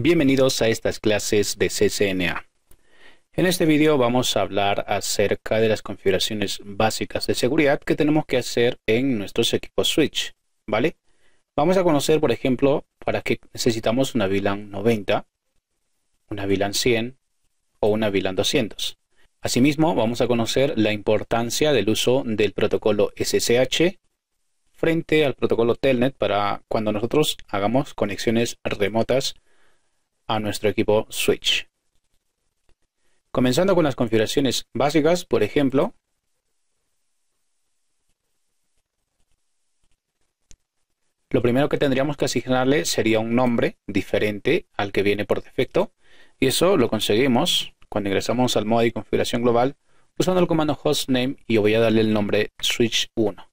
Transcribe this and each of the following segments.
Bienvenidos a estas clases de CCNA. En este vídeo vamos a hablar acerca de las configuraciones básicas de seguridad que tenemos que hacer en nuestros equipos Switch, ¿vale? Vamos a conocer, por ejemplo, para qué necesitamos una VLAN 90, una VLAN 100 o una VLAN 200. Asimismo, vamos a conocer la importancia del uso del protocolo SSH frente al protocolo Telnet para cuando nosotros hagamos conexiones remotas a nuestro equipo Switch. Comenzando con las configuraciones básicas, por ejemplo, lo primero que tendríamos que asignarle sería un nombre diferente al que viene por defecto y eso lo conseguimos cuando ingresamos al modo de configuración global usando el comando hostname y voy a darle el nombre switch1.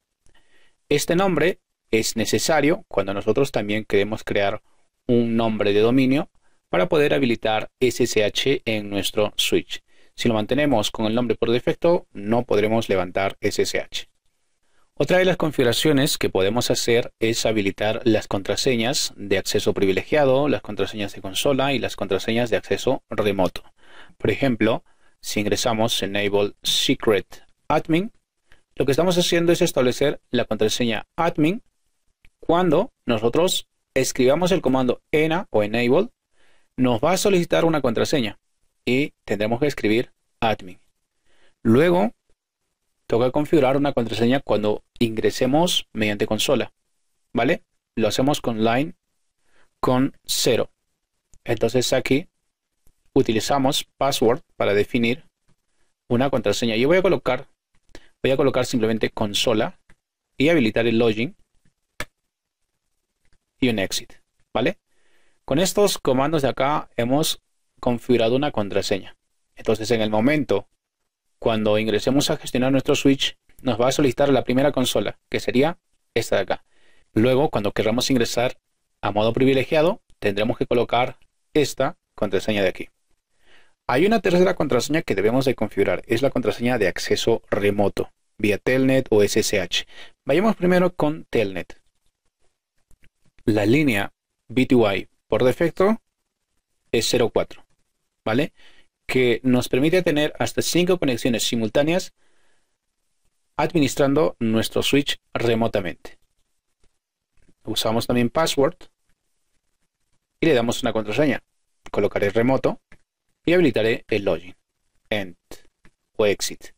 Este nombre es necesario cuando nosotros también queremos crear un nombre de dominio para poder habilitar SSH en nuestro switch. Si lo mantenemos con el nombre por defecto, no podremos levantar SSH. Otra de las configuraciones que podemos hacer es habilitar las contraseñas de acceso privilegiado, las contraseñas de consola y las contraseñas de acceso remoto. Por ejemplo, si ingresamos Enable Secret Admin, lo que estamos haciendo es establecer la contraseña admin cuando nosotros escribamos el comando ENA o Enable nos va a solicitar una contraseña y tendremos que escribir admin. Luego, toca configurar una contraseña cuando ingresemos mediante consola. ¿Vale? Lo hacemos con line con 0. Entonces aquí utilizamos password para definir una contraseña. Yo voy a colocar, voy a colocar simplemente consola y habilitar el login y un exit. ¿Vale? Con estos comandos de acá hemos configurado una contraseña. Entonces en el momento cuando ingresemos a gestionar nuestro switch nos va a solicitar la primera consola que sería esta de acá. Luego cuando queramos ingresar a modo privilegiado tendremos que colocar esta contraseña de aquí. Hay una tercera contraseña que debemos de configurar, es la contraseña de acceso remoto vía Telnet o SSH. Vayamos primero con Telnet. La línea BTY por defecto es 0.4, ¿vale? Que nos permite tener hasta 5 conexiones simultáneas administrando nuestro switch remotamente. Usamos también password y le damos una contraseña. Colocaré remoto y habilitaré el login, end o exit.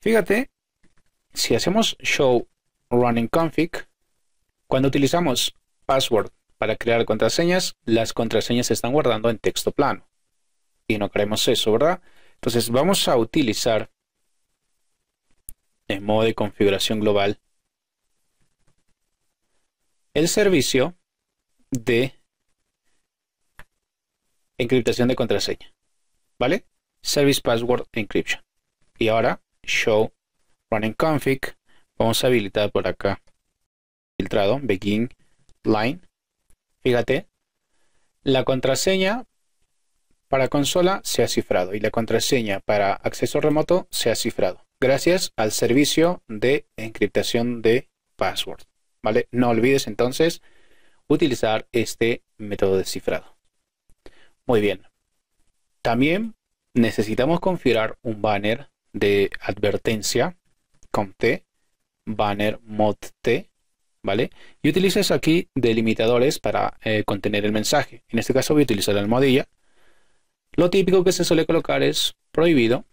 Fíjate, si hacemos show running config, cuando utilizamos password para crear contraseñas, las contraseñas se están guardando en texto plano. Y no queremos eso, ¿verdad? Entonces vamos a utilizar en modo de configuración global el servicio de encriptación de contraseña. ¿Vale? Service Password Encryption. Y ahora, show running config. Vamos a habilitar por acá. Filtrado, begin line. Fíjate, la contraseña para consola se ha cifrado y la contraseña para acceso remoto se ha cifrado gracias al servicio de encriptación de password. ¿Vale? No olvides entonces utilizar este método de cifrado. Muy bien. También necesitamos configurar un banner de advertencia con T, banner mod T, ¿vale? Y utilizas aquí delimitadores para eh, contener el mensaje. En este caso voy a utilizar la almohadilla. Lo típico que se suele colocar es prohibido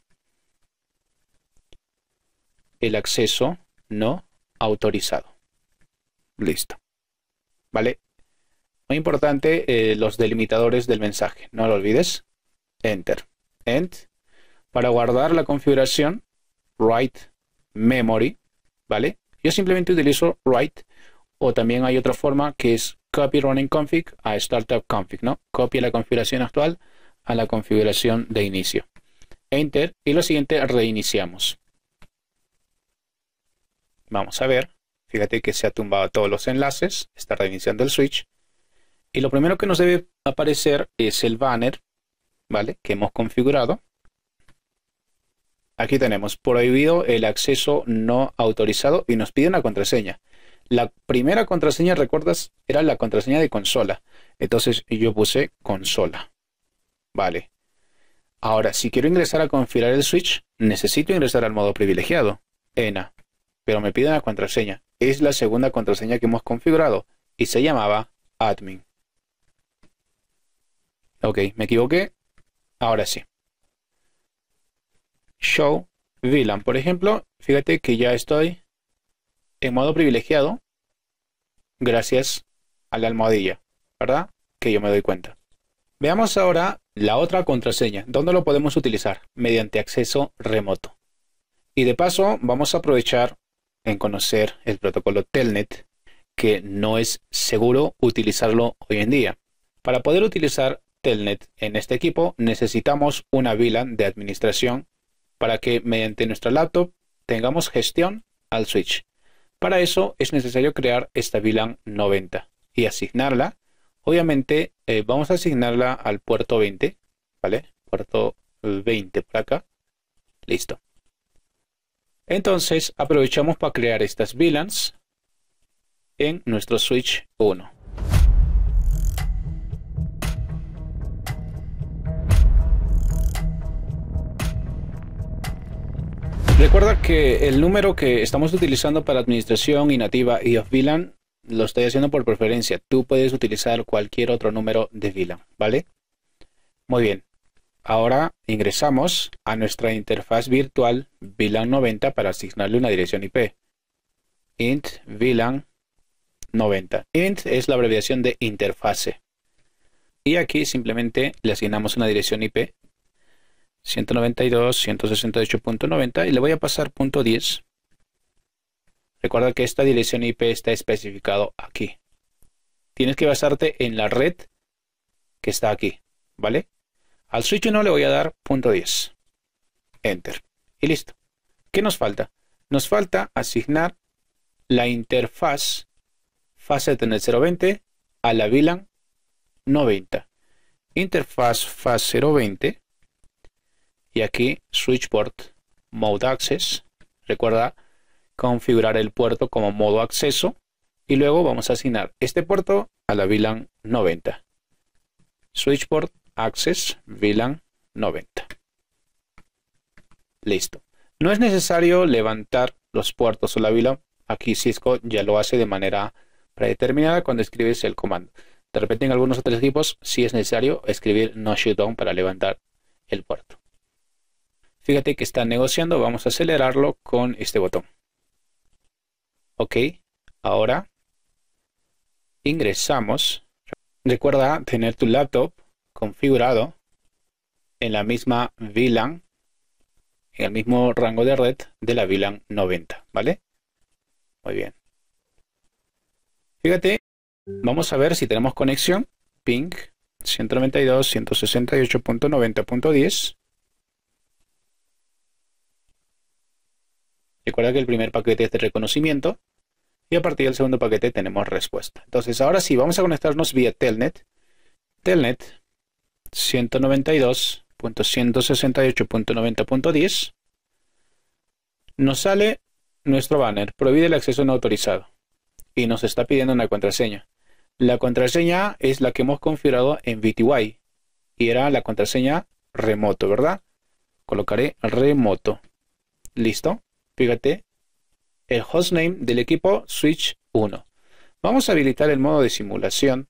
el acceso no autorizado. Listo. ¿Vale? Muy importante eh, los delimitadores del mensaje. No lo olvides. Enter. End. Para guardar la configuración, write memory. ¿Vale? Yo simplemente utilizo write o también hay otra forma que es copy running config a startup config, ¿no? Copia la configuración actual a la configuración de inicio. Enter y lo siguiente reiniciamos. Vamos a ver. Fíjate que se ha tumbado todos los enlaces. Está reiniciando el switch. Y lo primero que nos debe aparecer es el banner, ¿vale? Que hemos configurado. Aquí tenemos prohibido el acceso no autorizado y nos pide una contraseña. La primera contraseña, recuerdas, era la contraseña de consola. Entonces yo puse consola. Vale. Ahora, si quiero ingresar a configurar el switch, necesito ingresar al modo privilegiado, ENA. Pero me pide una contraseña. Es la segunda contraseña que hemos configurado y se llamaba admin. Ok, me equivoqué. Ahora sí show VLAN. Por ejemplo, fíjate que ya estoy en modo privilegiado gracias a la almohadilla, ¿verdad? Que yo me doy cuenta. Veamos ahora la otra contraseña, ¿dónde lo podemos utilizar? Mediante acceso remoto. Y de paso, vamos a aprovechar en conocer el protocolo Telnet, que no es seguro utilizarlo hoy en día. Para poder utilizar Telnet en este equipo, necesitamos una VLAN de administración para que mediante nuestra laptop tengamos gestión al switch. Para eso es necesario crear esta VLAN 90 y asignarla. Obviamente eh, vamos a asignarla al puerto 20, ¿vale? Puerto 20 eh, por acá. Listo. Entonces aprovechamos para crear estas VLANs en nuestro switch 1. Recuerda que el número que estamos utilizando para administración y nativa y of VLAN lo estoy haciendo por preferencia. Tú puedes utilizar cualquier otro número de VLAN, ¿vale? Muy bien. Ahora ingresamos a nuestra interfaz virtual VLAN 90 para asignarle una dirección IP. int VLAN 90. int es la abreviación de interfase. Y aquí simplemente le asignamos una dirección IP 192.168.90 y le voy a pasar 10. Recuerda que esta dirección IP está especificado aquí. Tienes que basarte en la red que está aquí, ¿vale? Al switch 1 le voy a dar punto 10. Enter. Y listo. ¿Qué nos falta? Nos falta asignar la interfaz fase de tener 020 a la VLAN 90. Interfaz fase 020 y aquí switchport Mode Access. Recuerda configurar el puerto como modo acceso y luego vamos a asignar este puerto a la VLAN 90. switchport Access VLAN 90. Listo. No es necesario levantar los puertos o la VLAN. Aquí Cisco ya lo hace de manera predeterminada cuando escribes el comando. De repente en algunos otros equipos sí es necesario escribir no shutdown para levantar el puerto. Fíjate que está negociando, vamos a acelerarlo con este botón. Ok, ahora ingresamos. Recuerda tener tu laptop configurado en la misma VLAN, en el mismo rango de red de la VLAN 90, ¿vale? Muy bien. Fíjate, vamos a ver si tenemos conexión. Ping 192.168.90.10 Recuerda que el primer paquete es de reconocimiento y a partir del segundo paquete tenemos respuesta. Entonces, ahora sí, vamos a conectarnos vía Telnet. Telnet 192.168.90.10 nos sale nuestro banner, prohíbe el acceso no autorizado y nos está pidiendo una contraseña. La contraseña es la que hemos configurado en VTY y era la contraseña remoto, ¿verdad? Colocaré remoto. Listo fíjate, el hostname del equipo Switch 1. Vamos a habilitar el modo de simulación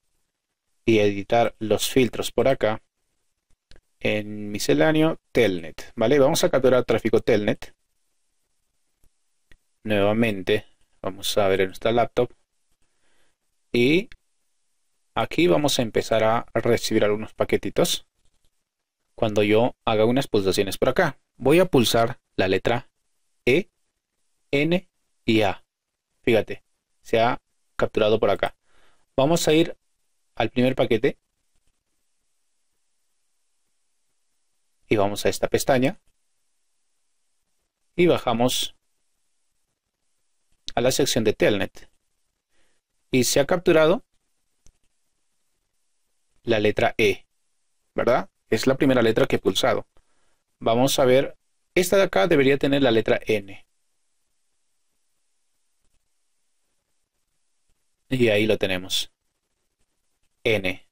y editar los filtros por acá. En misceláneo, telnet, ¿vale? Vamos a capturar tráfico telnet. Nuevamente, vamos a ver en nuestra laptop. Y aquí vamos a empezar a recibir algunos paquetitos. Cuando yo haga unas pulsaciones por acá, voy a pulsar la letra E N y A. Fíjate, se ha capturado por acá. Vamos a ir al primer paquete y vamos a esta pestaña y bajamos a la sección de Telnet y se ha capturado la letra E, ¿verdad? Es la primera letra que he pulsado. Vamos a ver, esta de acá debería tener la letra N. Y ahí lo tenemos. N.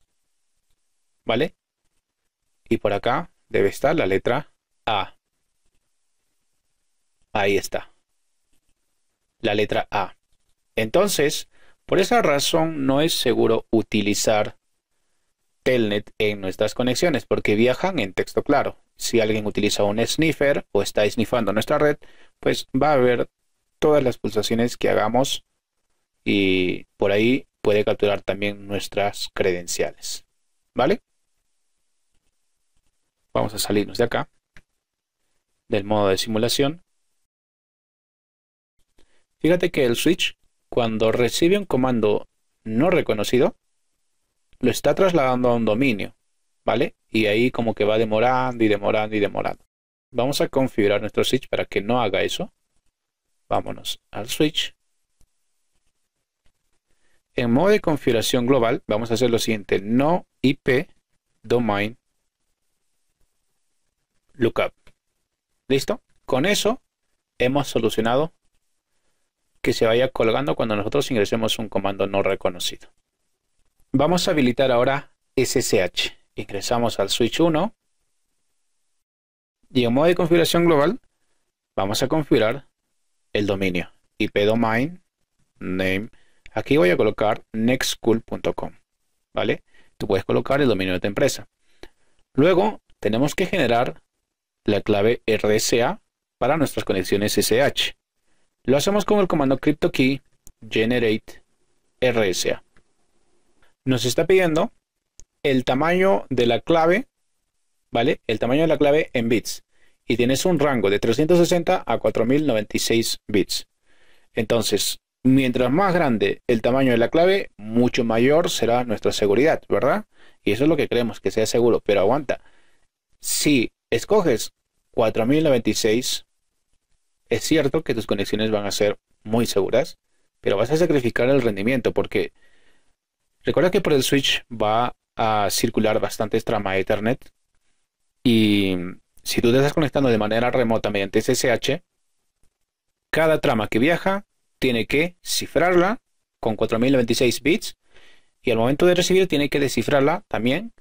¿Vale? Y por acá debe estar la letra A. Ahí está. La letra A. Entonces, por esa razón no es seguro utilizar Telnet en nuestras conexiones porque viajan en texto claro. Si alguien utiliza un sniffer o está sniffando nuestra red, pues va a ver todas las pulsaciones que hagamos y por ahí puede capturar también nuestras credenciales. ¿Vale? Vamos a salirnos de acá, del modo de simulación. Fíjate que el switch, cuando recibe un comando no reconocido, lo está trasladando a un dominio, ¿vale? Y ahí como que va demorando y demorando y demorando. Vamos a configurar nuestro switch para que no haga eso. Vámonos al switch en modo de configuración global, vamos a hacer lo siguiente, no IP domain lookup. ¿Listo? Con eso hemos solucionado que se vaya colgando cuando nosotros ingresemos un comando no reconocido. Vamos a habilitar ahora SSH. Ingresamos al switch 1 y en modo de configuración global vamos a configurar el dominio ip domain name Aquí voy a colocar nextcool.com, ¿vale? Tú puedes colocar el dominio de tu empresa. Luego tenemos que generar la clave RSA para nuestras conexiones SH. Lo hacemos con el comando CryptoKey generate RSA. Nos está pidiendo el tamaño de la clave, ¿vale? El tamaño de la clave en bits. Y tienes un rango de 360 a 4096 bits. Entonces, Mientras más grande el tamaño de la clave, mucho mayor será nuestra seguridad, ¿verdad? Y eso es lo que creemos que sea seguro, pero aguanta. Si escoges 4096, es cierto que tus conexiones van a ser muy seguras, pero vas a sacrificar el rendimiento porque recuerda que por el switch va a circular bastantes trama de Ethernet y si tú te estás conectando de manera remota mediante SSH, cada trama que viaja tiene que cifrarla con 4096 bits y al momento de recibir tiene que descifrarla también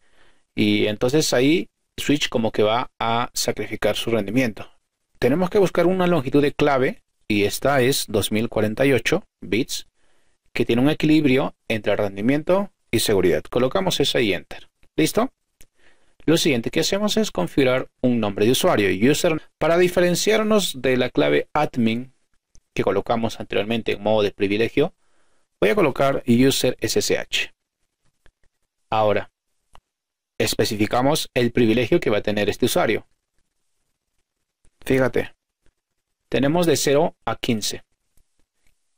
y entonces ahí Switch como que va a sacrificar su rendimiento. Tenemos que buscar una longitud de clave y esta es 2048 bits que tiene un equilibrio entre rendimiento y seguridad. Colocamos esa y enter. ¿Listo? Lo siguiente que hacemos es configurar un nombre de usuario, user, para diferenciarnos de la clave admin que colocamos anteriormente en modo de privilegio, voy a colocar user ssh. Ahora, especificamos el privilegio que va a tener este usuario. Fíjate, tenemos de 0 a 15,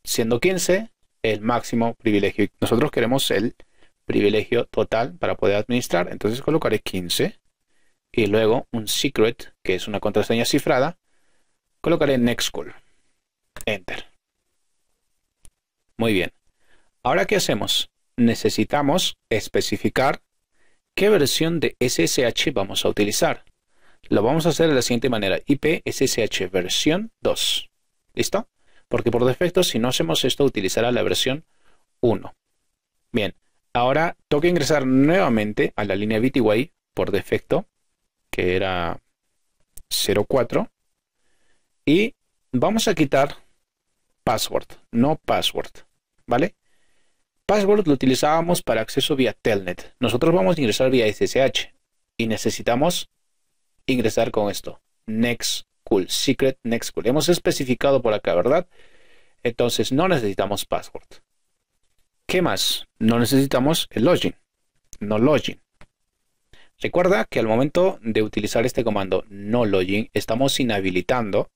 siendo 15 el máximo privilegio. Nosotros queremos el privilegio total para poder administrar, entonces colocaré 15 y luego un secret, que es una contraseña cifrada, colocaré next call. Enter. Muy bien. Ahora, ¿qué hacemos? Necesitamos especificar qué versión de SSH vamos a utilizar. Lo vamos a hacer de la siguiente manera. IP SSH versión 2. ¿Listo? Porque por defecto, si no hacemos esto, utilizará la versión 1. Bien. Ahora toca ingresar nuevamente a la línea BTY por defecto, que era 04. Y vamos a quitar password, no password, ¿vale? Password lo utilizábamos para acceso vía telnet. Nosotros vamos a ingresar vía SSH y necesitamos ingresar con esto. Next cool, secret next cool. Hemos especificado por acá, ¿verdad? Entonces no necesitamos password. ¿Qué más? No necesitamos el login, no login. Recuerda que al momento de utilizar este comando no login estamos inhabilitando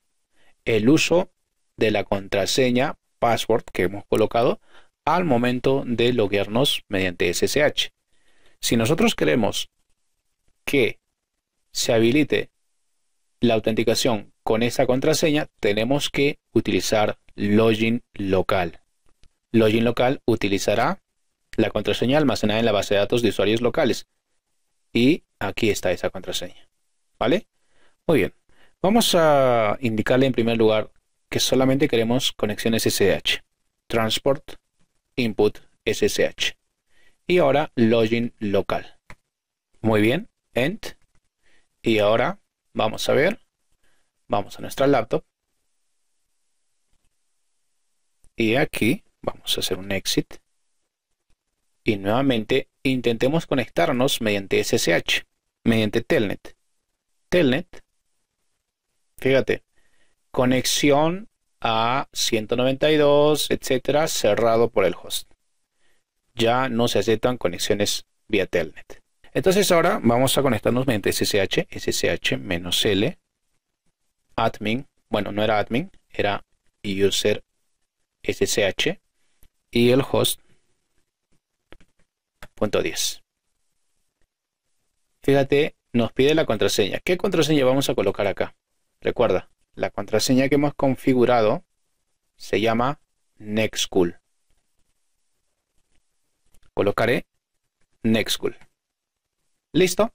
el uso de la contraseña password que hemos colocado al momento de loguearnos mediante SSH. Si nosotros queremos que se habilite la autenticación con esa contraseña, tenemos que utilizar login local. Login local utilizará la contraseña almacenada en la base de datos de usuarios locales. Y aquí está esa contraseña. ¿Vale? Muy bien. Vamos a indicarle en primer lugar que solamente queremos conexión SSH, transport input SSH y ahora login local. Muy bien, end. Y ahora vamos a ver, vamos a nuestra laptop y aquí vamos a hacer un exit y nuevamente intentemos conectarnos mediante SSH, mediante Telnet. Telnet, fíjate, conexión a 192, etcétera, cerrado por el host. Ya no se aceptan conexiones vía telnet. Entonces ahora vamos a conectarnos mediante SSH, SSH-L, admin, bueno, no era admin, era user SSH y el host punto 10. Fíjate, nos pide la contraseña. ¿Qué contraseña vamos a colocar acá? Recuerda, la contraseña que hemos configurado se llama Nextcool. Colocaré Nextcool. ¿Listo?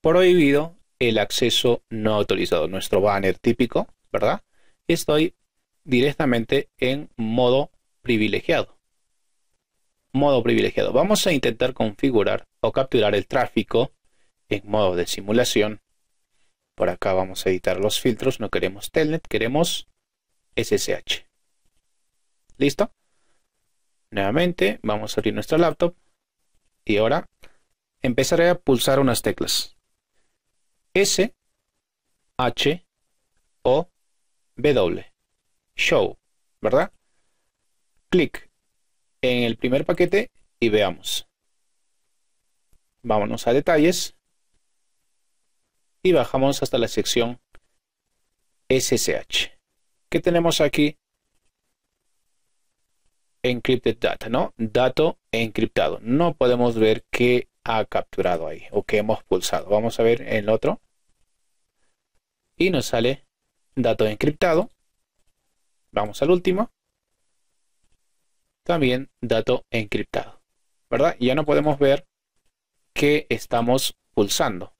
Prohibido el acceso no autorizado, nuestro banner típico, ¿verdad? Estoy directamente en modo privilegiado. Modo privilegiado. Vamos a intentar configurar o capturar el tráfico en modo de simulación por acá vamos a editar los filtros. No queremos telnet, queremos SSH. ¿Listo? Nuevamente vamos a abrir nuestro laptop y ahora empezaré a pulsar unas teclas. S, H, O, W. Show, ¿verdad? Clic en el primer paquete y veamos. Vámonos a detalles y bajamos hasta la sección SSH. ¿Qué tenemos aquí? Encrypted data, ¿no? Dato encriptado. No podemos ver qué ha capturado ahí o qué hemos pulsado. Vamos a ver el otro. Y nos sale dato encriptado. Vamos al último. También dato encriptado. ¿Verdad? Ya no podemos ver qué estamos pulsando.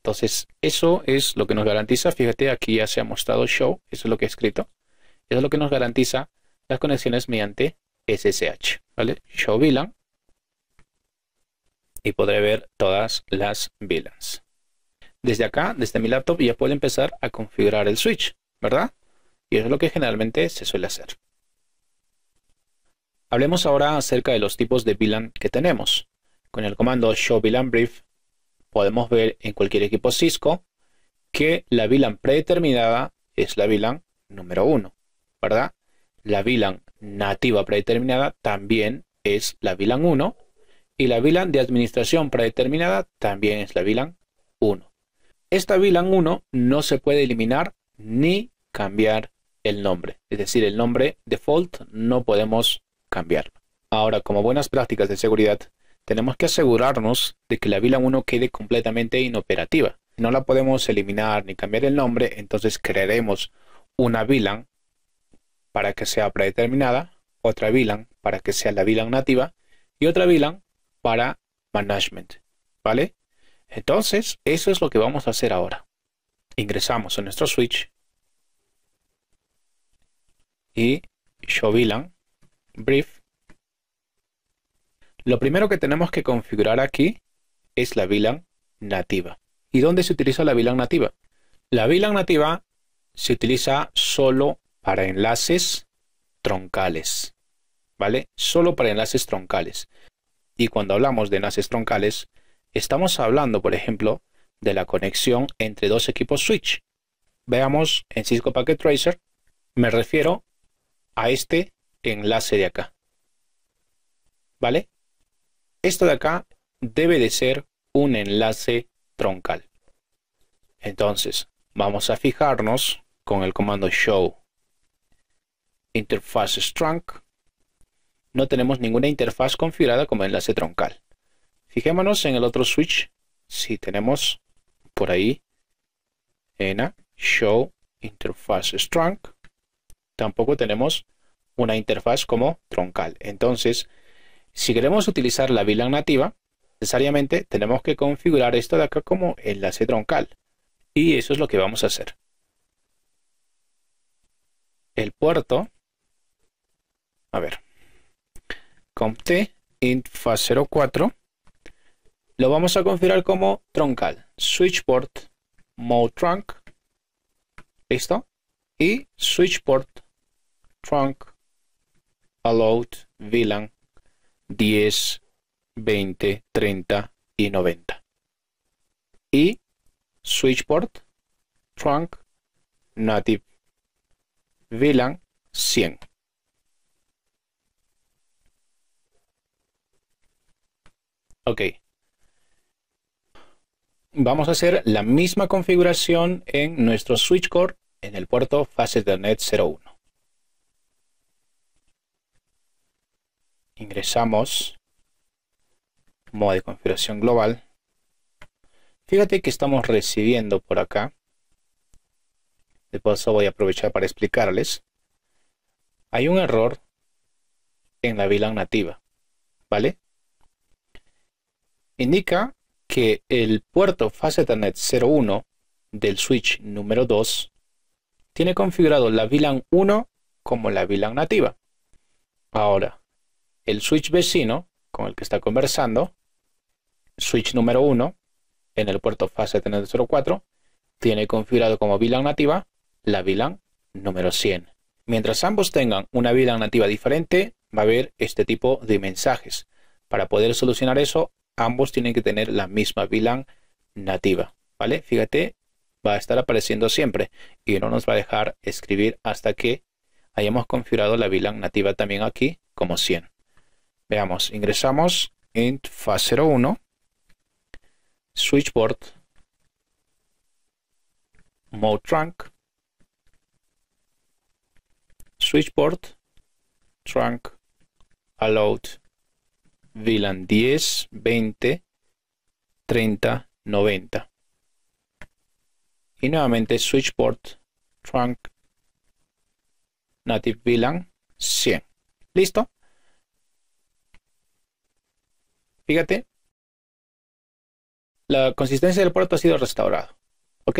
Entonces, eso es lo que nos garantiza, fíjate, aquí ya se ha mostrado show, eso es lo que he escrito, eso es lo que nos garantiza las conexiones mediante SSH, ¿vale? Show VLAN y podré ver todas las VLANs. Desde acá, desde mi laptop, ya puedo empezar a configurar el switch, ¿verdad? Y eso es lo que generalmente se suele hacer. Hablemos ahora acerca de los tipos de VLAN que tenemos. Con el comando show VLAN brief podemos ver en cualquier equipo Cisco que la VLAN predeterminada es la VLAN número 1, ¿verdad? La VLAN nativa predeterminada también es la VLAN 1 y la VLAN de administración predeterminada también es la VLAN 1. Esta VLAN 1 no se puede eliminar ni cambiar el nombre, es decir, el nombre default no podemos cambiarlo. Ahora, como buenas prácticas de seguridad, tenemos que asegurarnos de que la Vila 1 quede completamente inoperativa. no la podemos eliminar ni cambiar el nombre, entonces crearemos una vilan para que sea predeterminada, otra vilan para que sea la VLAN nativa y otra vilan para management. ¿Vale? Entonces, eso es lo que vamos a hacer ahora. Ingresamos a nuestro switch y show VLAN brief lo primero que tenemos que configurar aquí es la VLAN nativa. ¿Y dónde se utiliza la VLAN nativa? La VLAN nativa se utiliza solo para enlaces troncales, ¿vale? Solo para enlaces troncales. Y cuando hablamos de enlaces troncales, estamos hablando, por ejemplo, de la conexión entre dos equipos switch. Veamos en Cisco Packet Tracer, me refiero a este enlace de acá, ¿vale? Esto de acá debe de ser un enlace troncal. Entonces, vamos a fijarnos con el comando show interface trunk. No tenemos ninguna interfaz configurada como enlace troncal. Fijémonos en el otro switch. Si tenemos por ahí en show interface trunk, tampoco tenemos una interfaz como troncal. Entonces, si queremos utilizar la VLAN nativa, necesariamente tenemos que configurar esto de acá como enlace troncal. Y eso es lo que vamos a hacer. El puerto, a ver, compt infa04, lo vamos a configurar como troncal, switchport mode trunk, listo, y switchport trunk allowed VLAN 10, 20, 30 y 90. Y switchport trunk, native, VLAN 100. Ok. Vamos a hacer la misma configuración en nuestro switch core en el puerto fase Net 01. ingresamos modo de configuración global fíjate que estamos recibiendo por acá de voy a aprovechar para explicarles hay un error en la VLAN nativa vale indica que el puerto Facetanet 01 del switch número 2 tiene configurado la VLAN 1 como la VLAN nativa. Ahora, el switch vecino con el que está conversando, switch número 1, en el puerto fase 304, tiene configurado como VLAN nativa la VLAN número 100. Mientras ambos tengan una VLAN nativa diferente, va a haber este tipo de mensajes. Para poder solucionar eso, ambos tienen que tener la misma VLAN nativa, ¿vale? Fíjate, va a estar apareciendo siempre y no nos va a dejar escribir hasta que hayamos configurado la VLAN nativa también aquí como 100. Veamos, ingresamos en Fase 01 switchboard mode trunk switchboard trunk allowed VLAN 10, 20, 30, 90 y nuevamente switchboard trunk native VLAN 100 listo Fíjate, la consistencia del puerto ha sido restaurado. ¿Ok?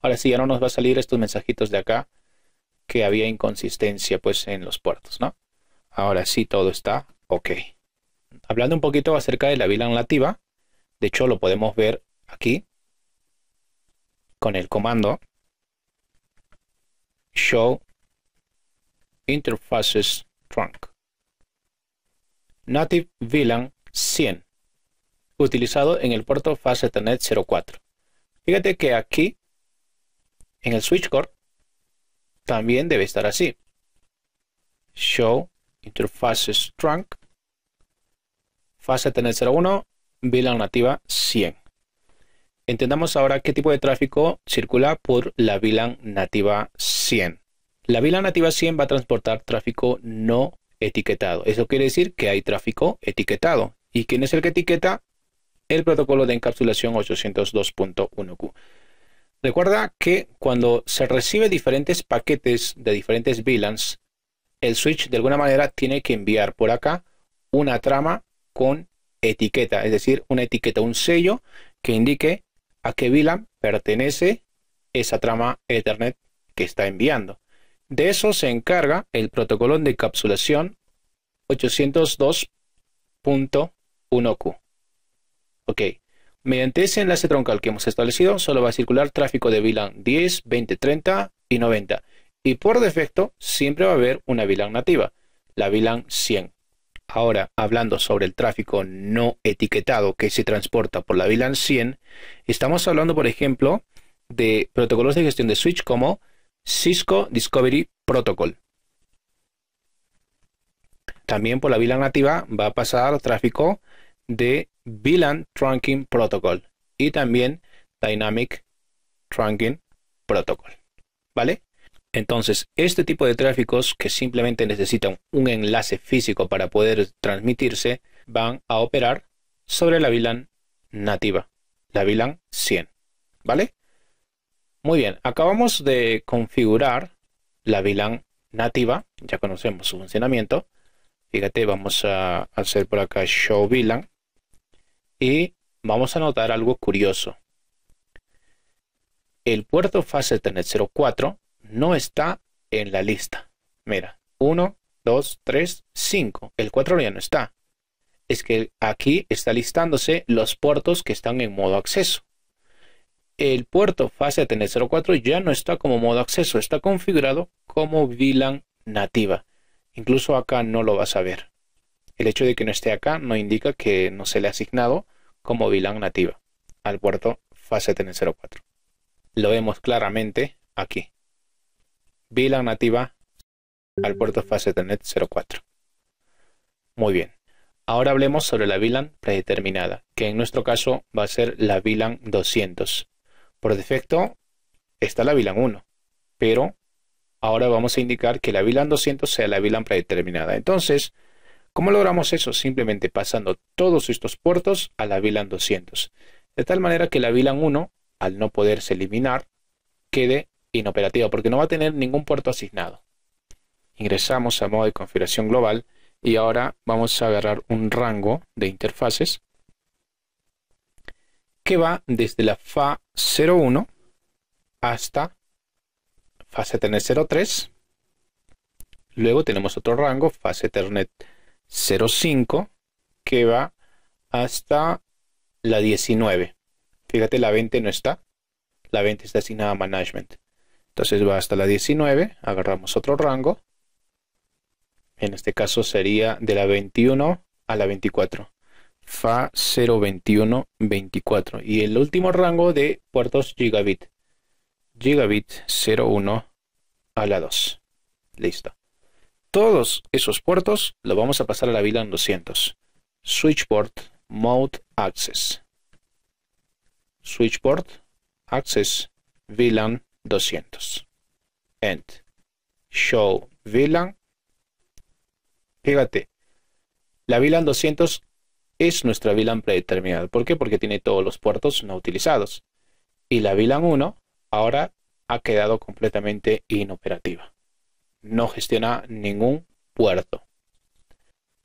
Ahora sí, ya no nos va a salir estos mensajitos de acá que había inconsistencia pues en los puertos, ¿no? Ahora sí todo está ok. Hablando un poquito acerca de la vila nativa, de hecho lo podemos ver aquí con el comando show interfaces trunk native VLAN 100, utilizado en el puerto fase Ethernet 04. Fíjate que aquí, en el switch core, también debe estar así. Show interfaces trunk, fase Ethernet 01, VLAN nativa 100. Entendamos ahora qué tipo de tráfico circula por la VLAN nativa 100. La VLAN nativa 100 va a transportar tráfico no etiquetado. Eso quiere decir que hay tráfico etiquetado y quién es el que etiqueta el protocolo de encapsulación 802.1Q. Recuerda que cuando se recibe diferentes paquetes de diferentes VLANs, el switch de alguna manera tiene que enviar por acá una trama con etiqueta, es decir, una etiqueta, un sello que indique a qué VLAN pertenece esa trama Ethernet que está enviando. De eso se encarga el protocolo de encapsulación 802.1 un q Ok. Mediante ese enlace troncal que hemos establecido, solo va a circular tráfico de VLAN 10, 20, 30 y 90. Y por defecto, siempre va a haber una VLAN nativa, la VLAN 100. Ahora, hablando sobre el tráfico no etiquetado que se transporta por la VLAN 100, estamos hablando, por ejemplo, de protocolos de gestión de switch como Cisco Discovery Protocol. También por la VLAN nativa va a pasar tráfico de VLAN Trunking Protocol y también Dynamic Trunking Protocol. ¿Vale? Entonces, este tipo de tráficos que simplemente necesitan un enlace físico para poder transmitirse van a operar sobre la VLAN nativa, la VLAN 100. ¿Vale? Muy bien, acabamos de configurar la VLAN nativa, ya conocemos su funcionamiento. Fíjate, vamos a hacer por acá show VLAN y vamos a notar algo curioso. El puerto fase 04 no está en la lista. Mira, 1, 2, 3, 5. El 4 ya no está. Es que aquí está listándose los puertos que están en modo acceso. El puerto fase 04 ya no está como modo acceso, está configurado como VLAN nativa. Incluso acá no lo vas a ver. El hecho de que no esté acá no indica que no se le ha asignado como VLAN nativa al puerto tnet 04 Lo vemos claramente aquí. VLAN nativa al puerto tnet 04 Muy bien. Ahora hablemos sobre la VLAN predeterminada, que en nuestro caso va a ser la VLAN 200. Por defecto está la VLAN 1, pero ahora vamos a indicar que la VLAN 200 sea la VLAN predeterminada. Entonces, ¿Cómo logramos eso? Simplemente pasando todos estos puertos a la VLAN 200. De tal manera que la VLAN 1, al no poderse eliminar, quede inoperativa porque no va a tener ningún puerto asignado. Ingresamos a modo de configuración global y ahora vamos a agarrar un rango de interfaces que va desde la FA01 hasta ethernet 03. Luego tenemos otro rango, Fa 03. 05 que va hasta la 19. Fíjate, la 20 no está. La 20 está asignada a management. Entonces va hasta la 19, agarramos otro rango. En este caso sería de la 21 a la 24. FA 021 24. Y el último rango de puertos gigabit. Gigabit 01 a la 2. Listo todos esos puertos, lo vamos a pasar a la VLAN 200. Switchboard, Mode Access. Switchboard, Access VLAN 200. End. Show VLAN. Fíjate, la VLAN 200 es nuestra VLAN predeterminada. ¿Por qué? Porque tiene todos los puertos no utilizados. Y la VLAN 1 ahora ha quedado completamente inoperativa no gestiona ningún puerto.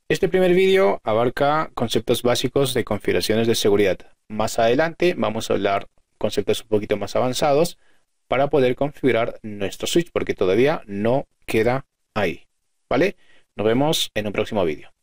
Este primer vídeo abarca conceptos básicos de configuraciones de seguridad. Más adelante vamos a hablar conceptos un poquito más avanzados para poder configurar nuestro switch porque todavía no queda ahí. ¿Vale? Nos vemos en un próximo vídeo.